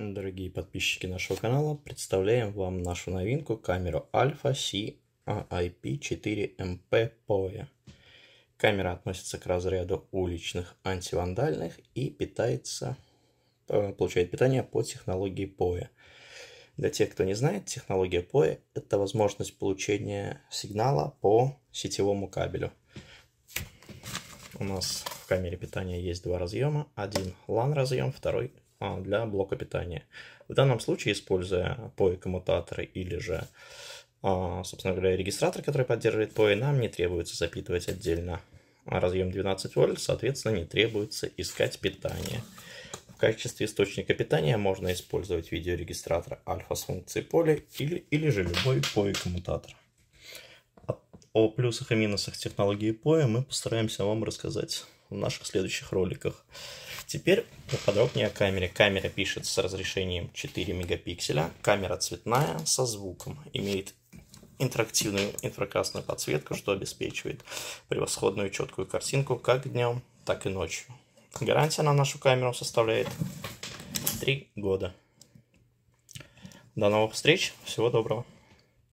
Дорогие подписчики нашего канала, представляем вам нашу новинку камеру Alpha cip 4 mp POE. Камера относится к разряду уличных антивандальных и питается, э, получает питание по технологии POE. Для тех, кто не знает, технология POE – это возможность получения сигнала по сетевому кабелю. У нас в камере питания есть два разъема. Один LAN разъем, второй а, для блока питания. В данном случае, используя POE коммутаторы или же, а, собственно говоря, регистратор, который поддерживает POE, нам не требуется запитывать отдельно разъем 12 вольт, соответственно, не требуется искать питание. В качестве источника питания можно использовать видеорегистратор альфа с функцией поля или, или же любой POE коммутатор. О плюсах и минусах технологии POE мы постараемся вам рассказать в наших следующих роликах. Теперь подробнее о камере. Камера пишет с разрешением 4 мегапикселя. Камера цветная, со звуком. Имеет интерактивную инфракрасную подсветку, что обеспечивает превосходную четкую картинку как днем, так и ночью. Гарантия на нашу камеру составляет 3 года. До новых встреч. Всего доброго.